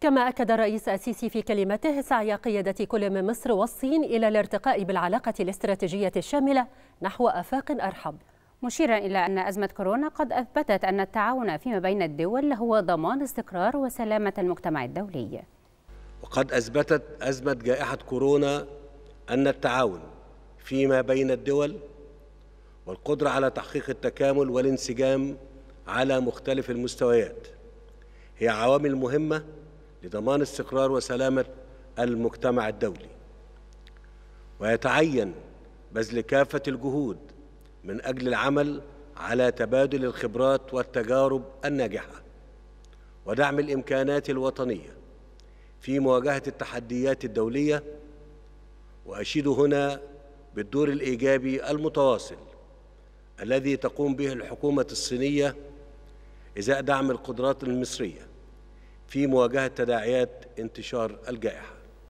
كما أكد الرئيس السيسي في كلمته سعي قيادة كل من مصر والصين إلى الارتقاء بالعلاقة الاستراتيجية الشاملة نحو آفاق أرحب مشيرا إلى أن أزمة كورونا قد أثبتت أن التعاون فيما بين الدول هو ضمان استقرار وسلامة المجتمع الدولي وقد أثبتت أزمة جائحة كورونا أن التعاون فيما بين الدول والقدرة على تحقيق التكامل والانسجام على مختلف المستويات هي عوامل مهمة لضمان استقرار وسلامة المجتمع الدولي ويتعين بذل كافة الجهود من أجل العمل على تبادل الخبرات والتجارب الناجحة ودعم الإمكانات الوطنية في مواجهة التحديات الدولية وأشيد هنا بالدور الإيجابي المتواصل الذي تقوم به الحكومة الصينية إزاء دعم القدرات المصرية في مواجهة تداعيات انتشار الجائحة